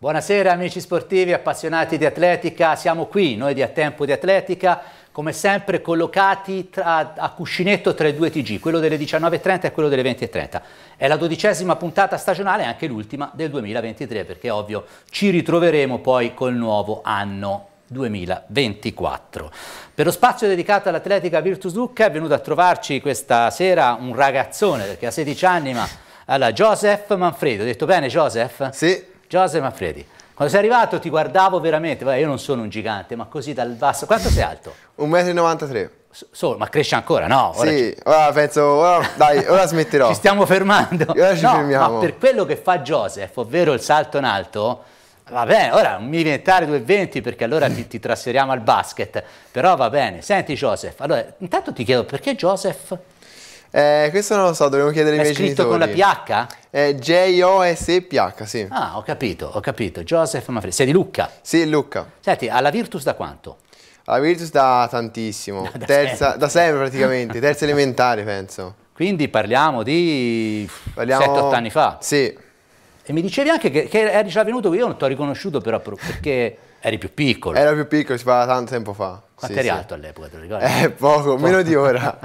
Buonasera amici sportivi appassionati di atletica, siamo qui noi di A Tempo di Atletica, come sempre collocati tra, a cuscinetto tra i due TG, quello delle 19.30 e quello delle 20.30. È la dodicesima puntata stagionale, anche l'ultima del 2023, perché ovvio ci ritroveremo poi col nuovo anno. 2024. Per lo spazio dedicato all'atletica Virtus Lucca è venuto a trovarci questa sera un ragazzone, perché ha 16 anni, ma... Allora, Joseph Manfredi, ho detto bene Joseph? Sì. Joseph Manfredi. Quando sei arrivato ti guardavo veramente, Vabbè, io non sono un gigante, ma così dal basso... Quanto sei alto? 1,93 m. Solo, ma cresce ancora, no? Ora sì, ci... ora penso, ora, dai, ora smetterò. ci stiamo fermando. Ora ci no, fermiamo. Ma per quello che fa Joseph, ovvero il salto in alto, Va bene, ora non mi diventare 2,20 perché allora ti, ti trasferiamo al basket, però va bene. Senti Joseph, allora intanto ti chiedo perché Joseph? Eh, questo non lo so, dobbiamo chiedere ai miei genitori. È scritto con la PH? Eh, J-O-S-P-H, e sì. Ah, ho capito, ho capito. Joseph Manfredi. Sei di Lucca? Sì, Lucca. Senti, alla Virtus da quanto? Alla Virtus da tantissimo. Da, da terza, sempre. da sempre praticamente, terza elementare penso. Quindi parliamo di Parliamo... 7-8 anni fa. Sì. E mi dicevi anche che, che eri già venuto, io non ti ho riconosciuto però perché eri più piccolo. Era più piccolo, si parla tanto tempo fa. Quanto sì, eri sì. alto all'epoca, te lo ricordi? Eh, poco, poco, meno di ora.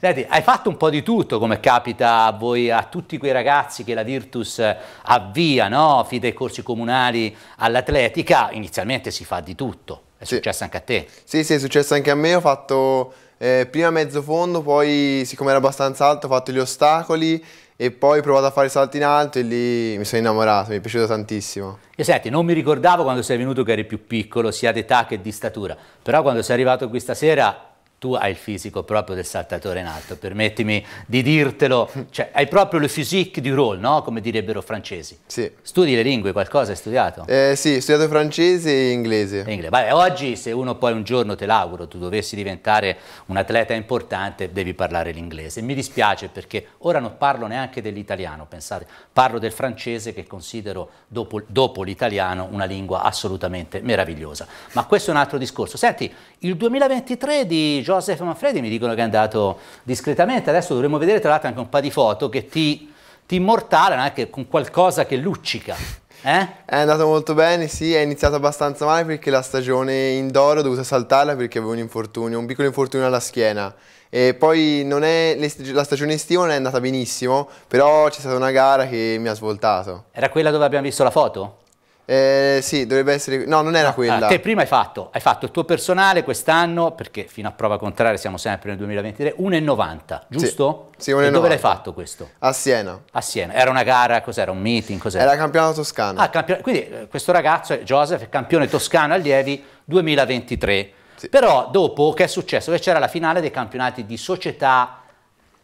Senti, hai fatto un po' di tutto, come capita a voi, a tutti quei ragazzi che la Virtus eh, avvia, no? Fide ai corsi comunali all'atletica, inizialmente si fa di tutto. È sì. successo anche a te? Sì, sì, è successo anche a me, ho fatto eh, prima mezzo fondo, poi siccome era abbastanza alto ho fatto gli ostacoli, e poi ho provato a fare salti in alto e lì mi sono innamorato, mi è piaciuto tantissimo. E senti, non mi ricordavo quando sei venuto che eri più piccolo, sia d'età che di statura, però quando sei arrivato qui stasera tu hai il fisico proprio del saltatore in alto, permettimi di dirtelo, cioè hai proprio le physique du rôle, no? come direbbero francesi. Sì. Studi le lingue, qualcosa hai studiato? Eh, sì, ho studiato francese e inglese. E inglese. Vabbè, oggi se uno poi un giorno, te l'auguro, tu dovessi diventare un atleta importante, devi parlare l'inglese. Mi dispiace perché ora non parlo neanche dell'italiano, pensate, parlo del francese che considero dopo, dopo l'italiano una lingua assolutamente meravigliosa. Ma questo è un altro discorso. Senti, il 2023 di Joseph Manfredi mi dicono che è andato discretamente, adesso dovremmo vedere tra l'altro anche un paio di foto che ti, ti immortalano anche con qualcosa che luccica. Eh? È andato molto bene, sì, è iniziato abbastanza male perché la stagione indoor ho dovuto saltarla perché avevo un infortunio, un piccolo infortunio alla schiena. E poi è, la stagione estiva non è andata benissimo, però c'è stata una gara che mi ha svoltato. Era quella dove abbiamo visto la foto? Eh, sì, dovrebbe essere... No, non era ah, quella. Ah, te prima hai fatto, hai fatto il tuo personale quest'anno, perché fino a prova contraria siamo sempre nel 2023, 1,90, giusto? Sì, sì 1,90. E dove l'hai fatto questo? A Siena. A Siena. Era una gara, cos'era? Un meeting? Cos'era? Era campionato toscano. Ah, campion... quindi eh, questo ragazzo, Joseph, è campione toscano allievi 2023. Sì. Però dopo che è successo? Che c'era la finale dei campionati di società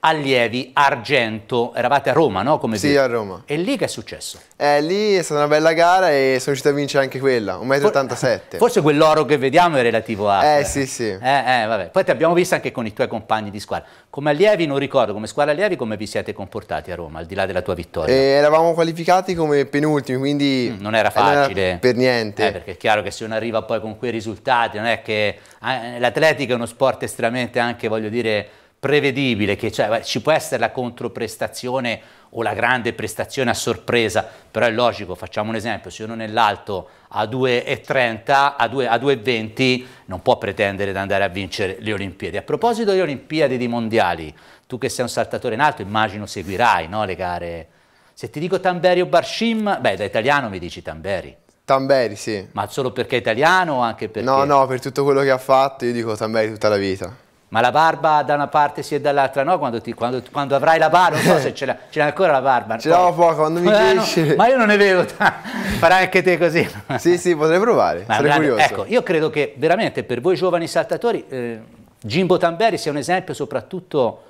allievi Argento, eravate a Roma, no? Come sì, vi... a Roma. E lì che è successo? Eh, lì è stata una bella gara e sono riuscito a vincere anche quella, 1,87 m. Forse quell'oro che vediamo è relativo a... Eh, eh. sì, sì. Eh, eh, vabbè. Poi ti abbiamo visto anche con i tuoi compagni di squadra. Come allievi, non ricordo, come squadra allievi come vi siete comportati a Roma, al di là della tua vittoria? Eh, eravamo qualificati come penultimi, quindi... Mm, eh, non era facile. Non era per niente. Eh, perché è chiaro che se uno arriva poi con quei risultati, non è che... Eh, L'atletica è uno sport estremamente anche, voglio dire prevedibile, che cioè, ci può essere la controprestazione o la grande prestazione a sorpresa, però è logico, facciamo un esempio, se uno nell'alto a 2,30, a 2,20 non può pretendere di andare a vincere le Olimpiadi. A proposito di Olimpiadi e di Mondiali, tu che sei un saltatore in alto immagino seguirai no, le gare. Se ti dico Tamberi o Barshim, beh da italiano mi dici Tamberi. Tamberi, sì. Ma solo perché è italiano o anche perché... No, no, per tutto quello che ha fatto io dico Tamberi tutta la vita. Ma la barba da una parte sì e dall'altra no, quando, ti, quando, quando, avrai la barba, non so se eh. ce l'hai ancora la barba. Ce l'ho poco, quando mi eh, no, ma io non ne vedo, farai anche te così. sì, sì, potrei provare, ma sarei grande, curioso. Ecco, io credo che veramente per voi giovani saltatori eh, Jimbo Tamberi sia un esempio soprattutto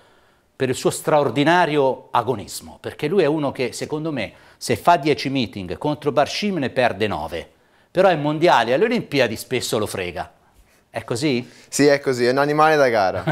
per il suo straordinario agonismo, perché lui è uno che secondo me se fa 10 meeting contro Barshim ne perde 9, però ai mondiali alle Olimpiadi spesso lo frega è così? Sì, è così, è un animale da gara.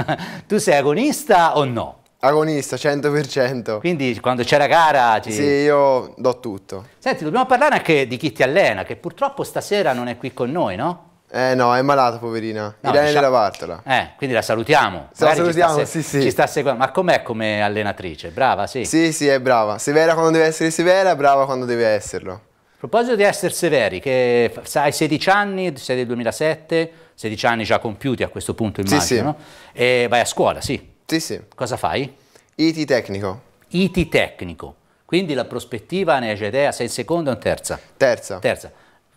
tu sei agonista o no? Agonista, 100%. Quindi quando c'è la gara... Ti... Sì, io do tutto. Senti, dobbiamo parlare anche di chi ti allena, che purtroppo stasera non è qui con noi, no? Eh no, è malata poverina. No, Irene diciamo... della Bartola. Eh, quindi la salutiamo. La salutiamo, sì, sì. Ci sta seguendo. Ma com'è come allenatrice? Brava, sì. Sì, sì, è brava. Severa quando deve essere severa, brava quando deve esserlo. A proposito di essere severi, che hai 16 anni, sei del 2007, 16 anni già compiuti a questo punto immagino, sì, sì. No? e vai a scuola, sì. Sì, sì. Cosa fai? IT tecnico. IT tecnico. Quindi la prospettiva ne hai già idea, sei in seconda o in terza? Terza. Terza.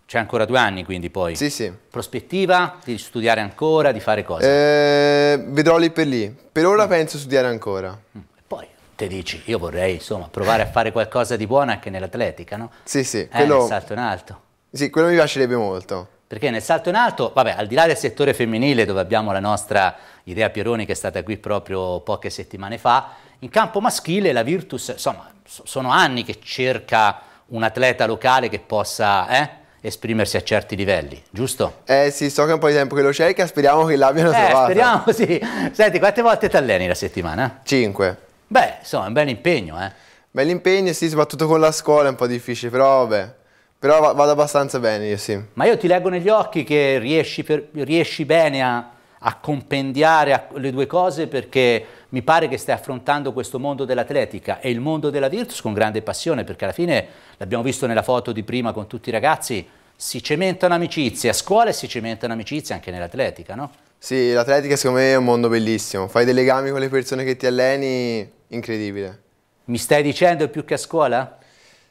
C'è ancora due anni quindi poi? Sì, sì. Prospettiva di studiare ancora, di fare cosa? Eh, vedrò lì per lì. Per ora mm. penso studiare ancora. Mm. E poi te dici, io vorrei insomma provare a fare qualcosa di buono anche nell'atletica, no? Sì, sì. Eh, salto in alto. Sì, quello mi piacerebbe molto. Perché nel salto in alto, vabbè, al di là del settore femminile dove abbiamo la nostra idea Pieroni che è stata qui proprio poche settimane fa, in campo maschile la Virtus, insomma, sono anni che cerca un atleta locale che possa eh, esprimersi a certi livelli, giusto? Eh sì, so che un po' di tempo che lo cerca, speriamo che l'abbiano eh, trovato. speriamo, sì. Senti, quante volte ti alleni la settimana? Cinque. Beh, insomma, è un bel impegno, eh. Bell'impegno, sì, soprattutto con la scuola è un po' difficile, però vabbè. Però vado abbastanza bene io, sì. Ma io ti leggo negli occhi che riesci, per, riesci bene a, a compendiare a, le due cose perché mi pare che stai affrontando questo mondo dell'atletica e il mondo della Virtus con grande passione perché alla fine l'abbiamo visto nella foto di prima con tutti i ragazzi, si cementano amicizie a scuola e si cementano amicizie anche nell'atletica, no? Sì, l'atletica secondo me è un mondo bellissimo, fai dei legami con le persone che ti alleni, incredibile. Mi stai dicendo più che a scuola?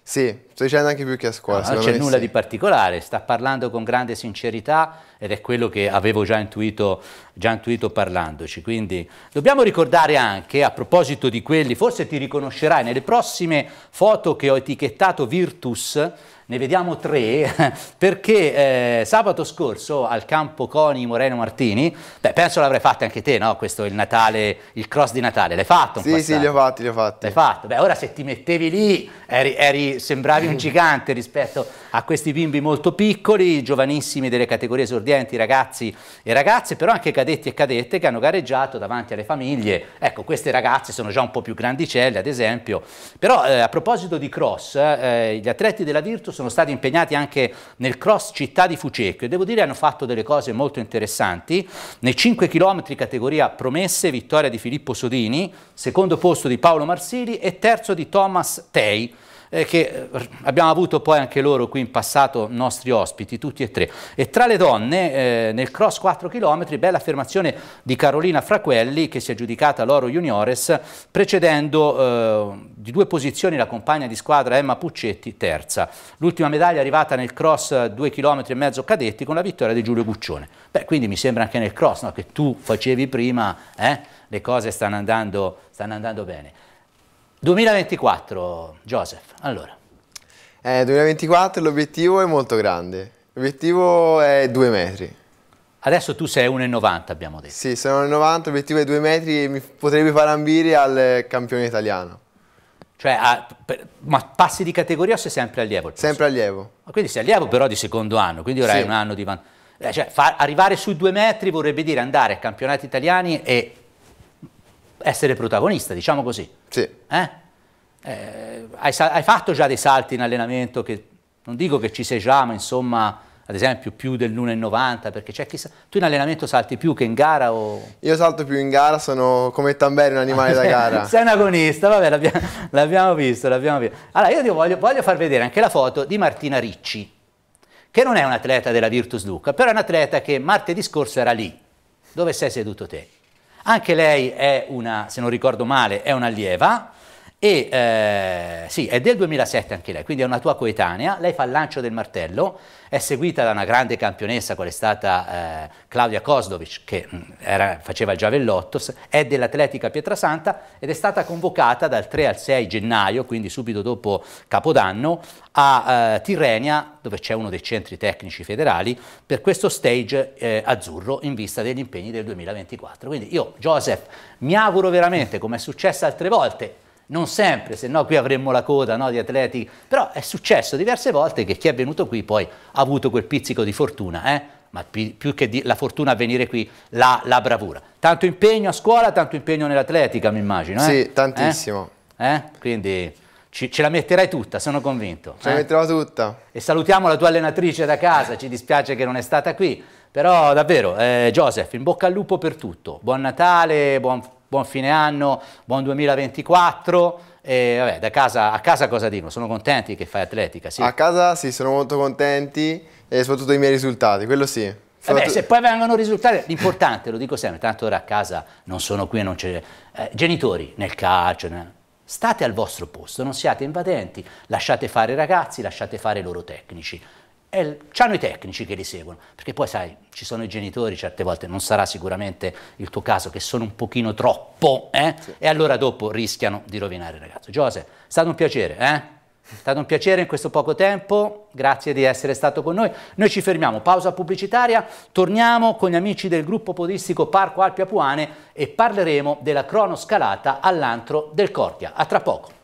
Sì, Sto dicendo anche più che a scuola. Ah, no, non c'è nulla sì. di particolare, sta parlando con grande sincerità ed è quello che avevo già intuito, già intuito parlandoci. Quindi dobbiamo ricordare anche, a proposito di quelli, forse ti riconoscerai, nelle prossime foto che ho etichettato Virtus, ne vediamo tre, perché eh, sabato scorso al campo Coni Moreno Martini, beh, penso l'avrai fatto anche te, no? Questo il Natale, il cross di Natale, l'hai fatto? Sì, sì, li ho fatti, li ho fatti. L'hai fatto? Beh, ora se ti mettevi lì, eri, eri sembravi un gigante rispetto a questi bimbi molto piccoli, giovanissimi delle categorie esordienti, ragazzi e ragazze, però anche cadetti e cadette che hanno gareggiato davanti alle famiglie. Ecco, queste ragazze sono già un po' più grandicelle, ad esempio. Però eh, a proposito di cross, eh, gli atleti della Virtus sono stati impegnati anche nel cross città di Fucecchio e devo dire hanno fatto delle cose molto interessanti. Nei 5 km categoria promesse, vittoria di Filippo Sodini, secondo posto di Paolo Marsili e terzo di Thomas Tei eh, che eh, abbiamo avuto poi anche loro qui in passato nostri ospiti, tutti e tre. E tra le donne, eh, nel cross 4 km, bella affermazione di Carolina Fraquelli, che si è giudicata l'oro juniores, precedendo eh, di due posizioni la compagna di squadra Emma Puccetti, terza. L'ultima medaglia è arrivata nel cross 2 eh, km e mezzo cadetti con la vittoria di Giulio Guccione. Beh, quindi mi sembra anche nel cross, no, che tu facevi prima, eh, le cose stanno andando, stanno andando bene. 2024, Joseph, allora. Eh, 2024 l'obiettivo è molto grande, l'obiettivo è 2 metri. Adesso tu sei 1,90 abbiamo detto. Sì, sono 1,90, l'obiettivo è 2 metri e mi potrebbe far ambire al campione italiano. Cioè, a, per, ma passi di categoria o sei sempre allievo? Sempre allievo. Ma quindi sei allievo però di secondo anno, quindi ora sì. hai un anno di vantaggio. Eh, cioè, far, arrivare sui 2 metri vorrebbe dire andare ai campionati italiani e essere protagonista, diciamo così. Sì. Eh? Eh, hai, hai, fatto già dei salti in allenamento che non dico che ci sei già, ma insomma, ad esempio più dell'1,90 perché c'è chi tu in allenamento salti più che in gara o... Io salto più in gara, sono come Tamberi un animale da gara. sei un agonista, vabbè, l'abbiamo visto, l'abbiamo visto. Allora io ti voglio, voglio far vedere anche la foto di Martina Ricci, che non è un atleta della Virtus Luca, però è un atleta che martedì scorso era lì, dove sei seduto te. Anche lei è una, se non ricordo male, è un'allieva e eh, sì, è del 2007 anche lei, quindi è una tua coetanea. Lei fa il lancio del martello, è seguita da una grande campionessa qual è stata eh, Claudia Kosdovic, che mm, era, faceva il giavellottos, è dell'Atletica Pietrasanta ed è stata convocata dal 3 al 6 gennaio, quindi subito dopo Capodanno, a eh, Tirrenia, dove c'è uno dei centri tecnici federali, per questo stage eh, azzurro in vista degli impegni del 2024. Quindi io, Joseph, mi auguro veramente, come è successo altre volte, non sempre, se no qui avremmo la coda no, di atleti, però è successo diverse volte che chi è venuto qui poi ha avuto quel pizzico di fortuna, eh? ma più, più che di, la fortuna a venire qui, la, la, bravura. Tanto impegno a scuola, tanto impegno nell'atletica mi immagino. Eh? Sì, eh? tantissimo. Eh? Quindi ci, ce la metterai tutta, sono convinto. Ce la eh? metterò tutta. E salutiamo la tua allenatrice da casa, ci dispiace che non è stata qui, però davvero, eh, Joseph, in bocca al lupo per tutto, buon Natale, buon buon fine anno, buon 2024. E vabbè, da casa, a casa cosa dicono? Sono contenti che fai atletica? Sì. A casa sì, sono molto contenti e soprattutto i miei risultati, quello sì. Vabbè, eh se poi vengono risultati, l'importante, lo dico sempre, tanto ora a casa non sono qui, e non c'è... Eh, genitori nel calcio, nel... state al vostro posto, non siate invadenti, lasciate fare i ragazzi, lasciate fare i loro tecnici hanno i tecnici che li seguono, perché poi sai, ci sono i genitori certe volte, non sarà sicuramente il tuo caso, che sono un pochino troppo, eh? sì. e allora dopo rischiano di rovinare il ragazzo. Giose, è stato un piacere, eh? È stato un piacere in questo poco tempo, grazie di essere stato con noi. Noi ci fermiamo, pausa pubblicitaria, torniamo con gli amici del gruppo podistico Parco Alpi Apuane e parleremo della cronoscalata all'antro del Cordia. A tra poco.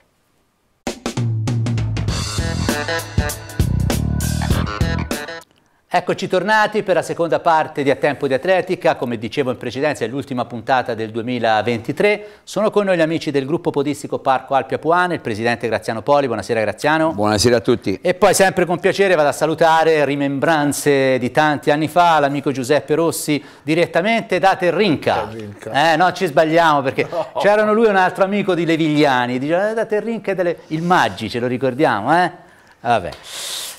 Eccoci tornati per la seconda parte di A Tempo di Atletica, come dicevo in precedenza è l'ultima puntata del 2023. Sono con noi gli amici del gruppo podistico Parco Alpia Puane, il presidente Graziano Poli, buonasera Graziano. Buonasera a tutti. E poi sempre con piacere vado a salutare rimembranze di tanti anni fa, l'amico Giuseppe Rossi direttamente da Terrinca. Terrinca. Eh no, ci sbagliamo perché no. c'erano lui e un altro amico di Levigliani, diceva eh, da Terrinca e delle... il Maggi, ce lo ricordiamo eh? Vabbè.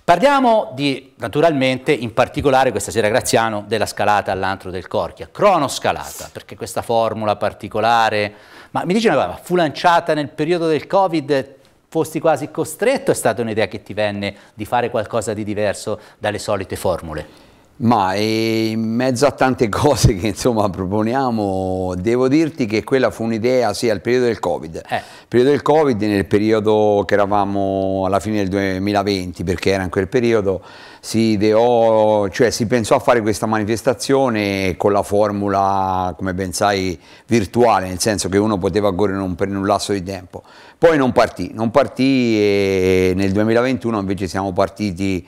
Parliamo di, naturalmente, in particolare questa sera Graziano, della scalata all'antro del Corchia, cronoscalata, perché questa formula particolare, ma mi dici una cosa, fu lanciata nel periodo del Covid, fosti quasi costretto, è stata un'idea che ti venne di fare qualcosa di diverso dalle solite formule? Ma in mezzo a tante cose che insomma proponiamo, devo dirti che quella fu un'idea sia sì, al periodo del Covid. Eh. periodo del Covid nel periodo che eravamo alla fine del 2020, perché era in quel periodo, si ideò, cioè si pensò a fare questa manifestazione con la formula, come ben sai, virtuale, nel senso che uno poteva correre un, per un lasso di tempo. Poi non partì, non partì e nel 2021 invece siamo partiti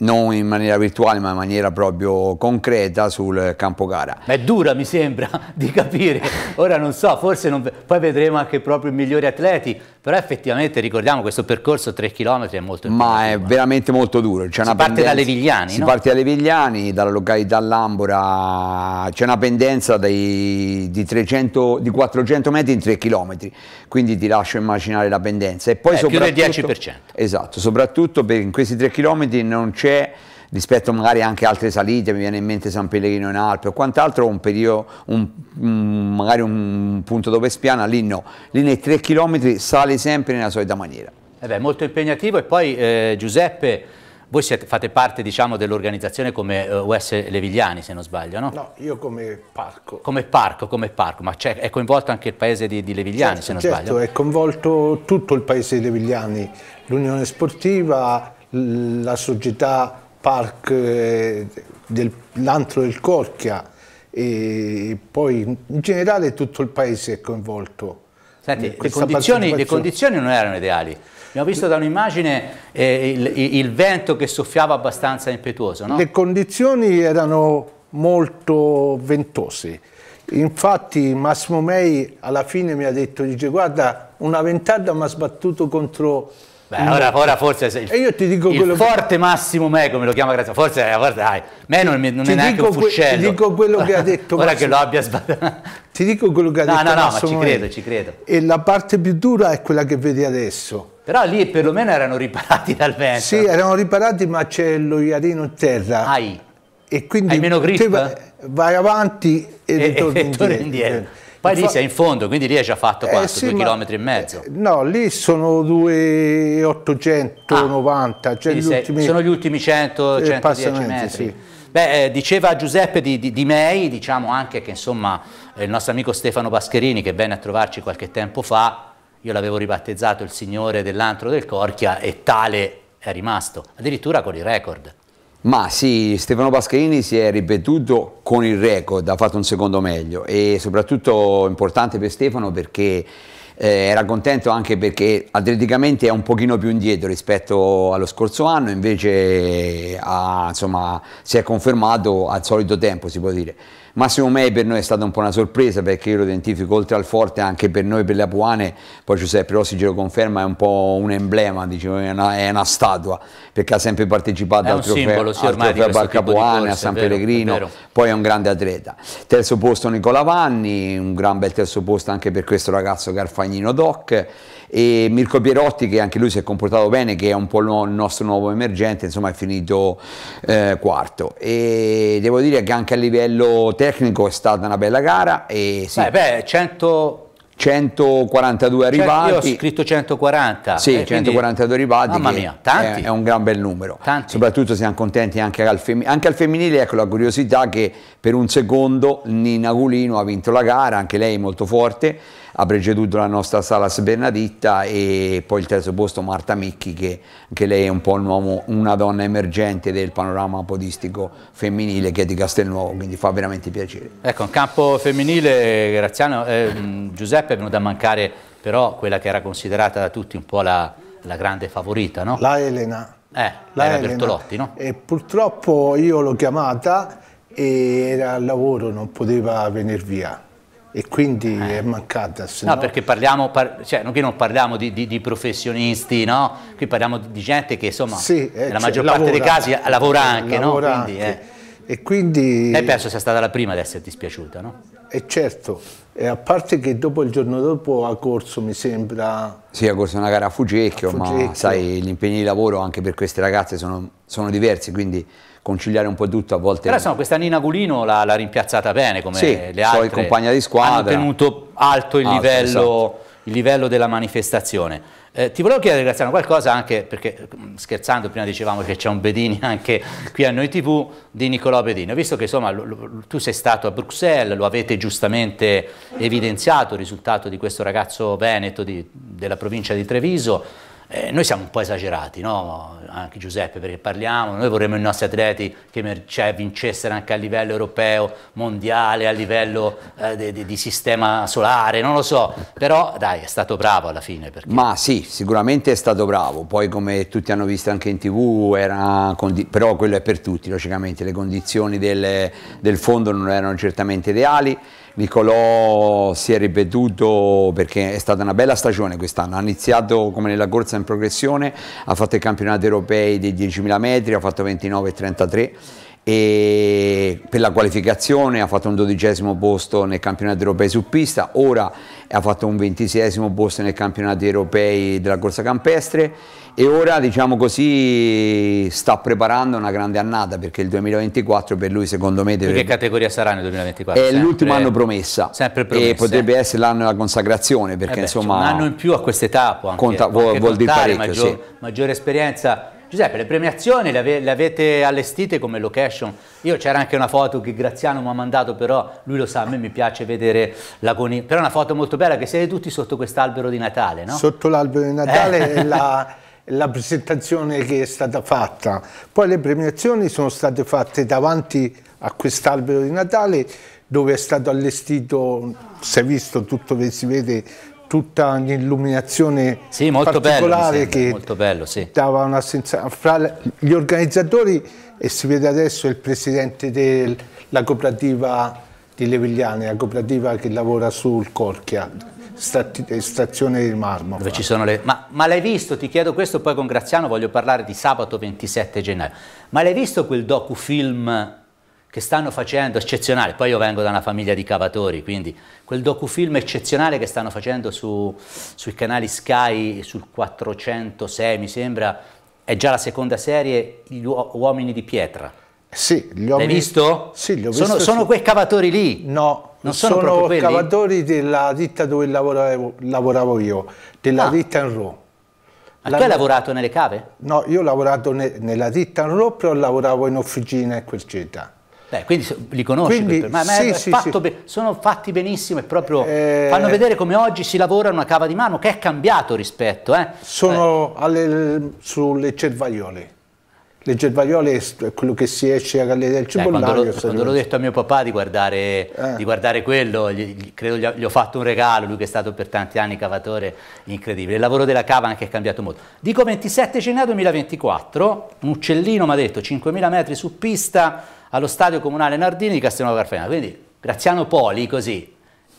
non in maniera virtuale ma in maniera proprio concreta sul campo gara. Ma è dura mi sembra di capire, ora non so, forse non... poi vedremo anche proprio i migliori atleti, però effettivamente ricordiamo questo percorso 3 km è molto importante. Ma è eh. veramente molto duro. si una parte pendenza... dalle Vigliani, Si no? parte dalle Vigliani, dalla località Lambora, c'è una pendenza dei... di, 300... di, 400 metri in 3 km, quindi ti lascio immaginare la pendenza. E poi eh, soprattutto... Più del 10%. Esatto, soprattutto per in questi 3 km non c'è veloce rispetto magari anche altre salite, mi viene in mente San Pellegrino in Alpe o quant'altro, un periodo, un, un, magari un punto dove spiana, lì no, lì nei 3 km sale sempre nella solita maniera. Eh beh, molto impegnativo e poi eh, Giuseppe, voi siete, fate parte diciamo, dell'organizzazione come eh, US Levigliani se non sbaglio, no? No, io come parco. Come parco, come parco ma è coinvolto anche il paese di, di Levigliani certo, se non certo, sbaglio? Certo, è coinvolto tutto il paese di Levigliani, l'Unione Sportiva, la società Park eh, dell'antro del Corchia e poi in generale tutto il paese è coinvolto. Senti, le condizioni, le condizioni non erano ideali. Abbiamo visto da un'immagine eh, il, il, vento che soffiava abbastanza impetuoso. No? Le condizioni erano molto ventose. Infatti Massimo Mei alla fine mi ha detto, dice guarda una ventata mi ha sbattuto contro Beh, ora, mm. ora forse il, e io ti dico il forte che... Massimo Me, come lo chiama Grazia, forse guarda, eh, dai, me non, non è neanche un fuscello. Ti dico quello che ha detto Ora Massimo. che lo abbia sbagliato. Ti dico quello che ha no, detto No, no, Massimo ma ci credo, me. ci credo. E la parte più dura è quella che vedi adesso. Però lì perlomeno erano riparati dal vento. Sì, erano riparati, ma c'è lo Iarino in terra. Ai. E quindi Hai meno grip? Vai, vai avanti e, e ritorni indietro. indietro. Poi lì sei in fondo, quindi lì hai già fatto eh, quanto? Eh sì, due ma, chilometri e mezzo? Eh, no, lì sono 2,890. Ah, cioè gli ultimi, sono gli ultimi 100, 110 eh, metri. Sì. Beh, eh, diceva Giuseppe di, di, di, Mei, diciamo anche che insomma il nostro amico Stefano Pascherini che venne a trovarci qualche tempo fa, io l'avevo ribattezzato il signore dell'antro del Corchia e tale è rimasto, addirittura con i record. Ma sì, Stefano Pascarini si è ripetuto con il record, ha fatto un secondo meglio e soprattutto importante per Stefano perché eh, era contento anche perché atleticamente è un pochino più indietro rispetto allo scorso anno, invece ha, insomma, si è confermato al solito tempo si può dire. Massimo Mei per noi è stata un po' una sorpresa perché io lo identifico oltre al forte anche per noi per le Apuane, poi Giuseppe Rossi lo conferma è un po' un emblema, diciamo, è, una, è, una, statua perché ha sempre partecipato al trofeo, simbolo, sì, al trofeo Barca Apuane, a San vero, Pellegrino, poi è un grande atleta. Terzo posto Nicola Vanni, un gran bel terzo posto anche per questo ragazzo Garfagnino Doc e Mirko Pierotti che anche lui si è comportato bene, che è un po' il nostro nuovo emergente, insomma è finito eh, quarto e devo dire che anche a livello tecnico è stata una bella gara e sì. beh, beh 100 142 arrivati. Io ho scritto 140. Sì, eh, 142 quindi... arrivati. Mamma mia, tanti. È, è, un gran bel numero. Tanti. Soprattutto siamo contenti anche al, anche al, femminile. Ecco la curiosità che per un secondo Nina Gulino ha vinto la gara, anche lei molto forte ha preceduto la nostra Salas Bernaditta e poi il terzo posto Marta Micchi che anche lei è un po' un uomo, una donna emergente del panorama podistico femminile che è di Castelnuovo, quindi fa veramente piacere. Ecco, in campo femminile eh, Graziano, eh, mm, Giuseppe è venuto a mancare però quella che era considerata da tutti un po' la, la grande favorita, no? La Elena. Eh, la era Elena. Bertolotti, no? E purtroppo io l'ho chiamata e era al lavoro, non poteva venire via e quindi eh. è mancata. No, no, perché parliamo, par cioè, qui non parliamo di, di, di, professionisti, no? Qui parliamo di gente che insomma, sì, eh, nella cioè, maggior parte dei casi eh, lavora eh, anche, lavora no? Anche. Quindi, eh. E quindi... Lei penso sia stata la prima ad essere dispiaciuta, no? E certo, e a parte che dopo il giorno dopo a corso mi sembra... Sì, a corso una gara a Fugecchio, a Fuggecchio. ma sai, gli impegni di lavoro anche per queste ragazze sono, sono diversi, quindi conciliare un po' tutto a volte. Però insomma, questa Nina Gulino l'ha, rimpiazzata bene come sì, le altre. Sì, compagna di squadra. Ha tenuto alto il, alto, livello, esatto. il livello della manifestazione. Eh, ti volevo chiedere Graziano qualcosa anche perché mm, scherzando prima dicevamo che c'è un Bedini anche qui a Noi TV di Nicolò Bedini, visto che insomma lo, lo, tu sei stato a Bruxelles, lo avete giustamente evidenziato il risultato di questo ragazzo veneto di, della provincia di Treviso, eh, noi siamo un po' esagerati, no? anche Giuseppe, perché parliamo, noi vorremmo i nostri atleti che cioè, vincessero anche a livello europeo, mondiale, a livello eh, di, di, sistema solare, non lo so, però dai, è stato bravo alla fine. Perché... Ma sì, sicuramente è stato bravo, poi come tutti hanno visto anche in tv, era... però quello è per tutti, logicamente, le condizioni del, del fondo non erano certamente ideali, Nicolò si è ripetuto perché è stata una bella stagione quest'anno, ha iniziato come nella corsa in progressione, ha fatto i campionati europei dei 10.000 metri, ha fatto 29 e 33 e per la qualificazione ha fatto un dodicesimo posto nel campionato europeo su pista, ora ha fatto un ventisesimo posto nel campionato europeo della corsa campestre e ora diciamo così sta preparando una grande annata perché il 2024 per lui secondo me deve... Che categoria sarà nel 2024? È sempre... l'ultimo anno promessa sempre promesse. e potrebbe essere l'anno della consacrazione perché eh beh, insomma... Un anno in più a questa età conta, può, vuol, vuol dire parecchio. Maggior, sì. Maggiore esperienza Giuseppe, le premiazioni le, avete allestite come location? Io c'era anche una foto che Graziano mi ha mandato, però lui lo sa, a me mi piace vedere la l'agonia. Però è una foto molto bella che siete tutti sotto quest'albero di Natale, no? Sotto l'albero di Natale eh. la, la presentazione che è stata fatta. Poi le premiazioni sono state fatte davanti a quest'albero di Natale dove è stato allestito, si è visto tutto, che si vede tutta un'illuminazione sì, particolare bello, che bello, sì. dava una sensazione fra gli organizzatori e si vede adesso il presidente della cooperativa di Levigliane, la cooperativa che lavora sul Corchia, stazione di marmo. Le... Ma, ma l'hai visto, ti chiedo questo, poi con Graziano voglio parlare di sabato 27 gennaio, ma l'hai visto quel docufilm che stanno facendo, eccezionale, poi io vengo da una famiglia di cavatori, quindi quel docufilm eccezionale che stanno facendo su, sui canali Sky, sul 406 mi sembra, è già la seconda serie, gli uo uomini di pietra. Sì, gli uomini... L'hai visto? Sì, li ho visto. Sono, su... sono quei cavatori lì? No, non sono, sono proprio quelli? cavatori della ditta dove lavoravo, lavoravo io, della ah. ditta in Roma. Ma la... tu hai lavorato nelle cave? No, io ho lavorato ne... nella ditta in Roma, però lavoravo in officina e quel città. Beh, quindi li conosci, quindi, ma, ma sì, sì, sì. sono fatti benissimo e proprio eh, fanno vedere come oggi si lavora una cava di mano che è cambiato rispetto. Eh. Sono eh. alle, sulle cervaiole. Le cervaiole è quello che si esce a Galleria del Cipollario. Dai, quando, quando l'ho detto a mio papà di guardare, eh. di guardare quello, gli, gli, credo gli ho, gli ho, fatto un regalo, lui che è stato per tanti anni cavatore incredibile. Il lavoro della cava anche è cambiato molto. Dico 27 gennaio 2024, un uccellino mi ha detto 5.000 metri su pista, allo stadio comunale Nardini di Castelnuovo Carfena. Quindi Graziano Poli così,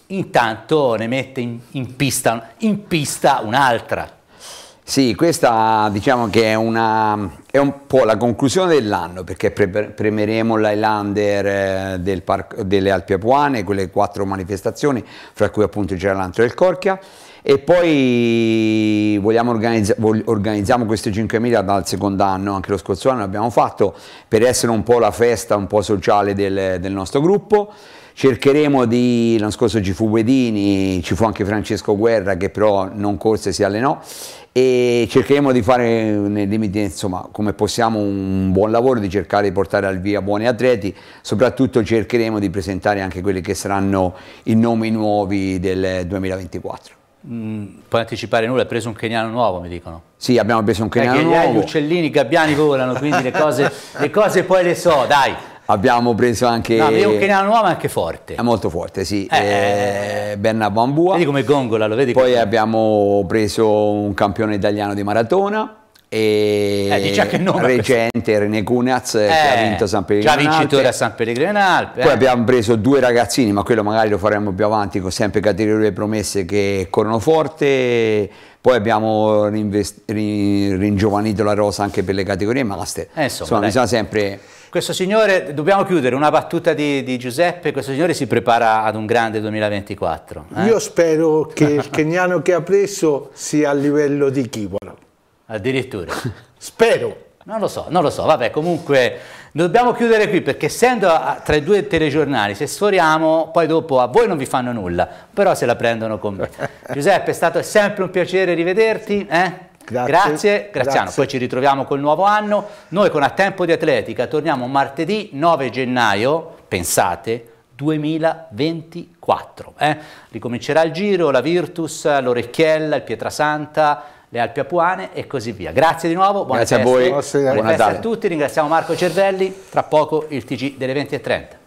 intanto ne mette in, in pista, in pista un'altra. Sì, questa diciamo che è, una, è un po' la conclusione dell'anno perché pre premeremo l'Highlander eh, del delle Alpi Apuane, quelle quattro manifestazioni, fra cui appunto c'era l'Antro del Corchia e poi organizza organizziamo queste 5.000 dal secondo anno, anche lo scorso anno l'abbiamo fatto, per essere un po' la festa un po' sociale del, del nostro gruppo. Cercheremo di, l'anno scorso ci fu Guedini, ci fu anche Francesco Guerra che però non corse, si allenò e cercheremo di fare nei limiti insomma come possiamo un buon lavoro di cercare di portare al via buoni atleti soprattutto cercheremo di presentare anche quelli che saranno i nomi nuovi del 2024 mh, mm, puoi anticipare nulla, hai preso un keniano nuovo, mi dicono. Sì, abbiamo preso un keniano nuovo. gli uccellini i gabbiani volano, quindi le cose, le cose poi le so, dai. Abbiamo preso anche... No, è un keniano nuovo ma anche forte. È molto forte, sì. Eh, eh, eh, eh. Berna Bambua. Vedi come gongola, lo vedi? Poi abbiamo preso un campione italiano di maratona e eh, diciamo che nome reggente René Cunaz eh, che ha eh, vinto San Pellegrino già vincitore a San Pellegrino in Alpe poi eh. abbiamo preso due ragazzini ma quello magari lo faremo più avanti con sempre categorie promesse che corrono forte poi abbiamo ringiovanito la rosa anche per le categorie master eh, insomma, insomma bisogna sempre questo signore, dobbiamo chiudere, una battuta di, di, Giuseppe, questo signore si prepara ad un grande 2024. Eh? Io spero che il keniano che ha preso sia a livello di Kiwala. Addirittura. Spero. Non lo so, non lo so, vabbè comunque dobbiamo chiudere qui perché essendo tra i due telegiornali se sforiamo poi dopo a voi non vi fanno nulla, però se la prendono con me. Giuseppe è stato sempre un piacere rivederti, eh? Grazie, grazie Graziano, grazie. poi ci ritroviamo col nuovo anno, noi con A Tempo di Atletica torniamo martedì 9 gennaio, pensate, 2024, eh? ricomincerà il giro, la Virtus, l'Orecchiella, il Pietrasanta, le Alpi Apuane e così via. Grazie di nuovo, buone Grazie feste, a voi, buone, buone feste a tutti, ringraziamo Marco Cervelli, tra poco il TG delle 20.30.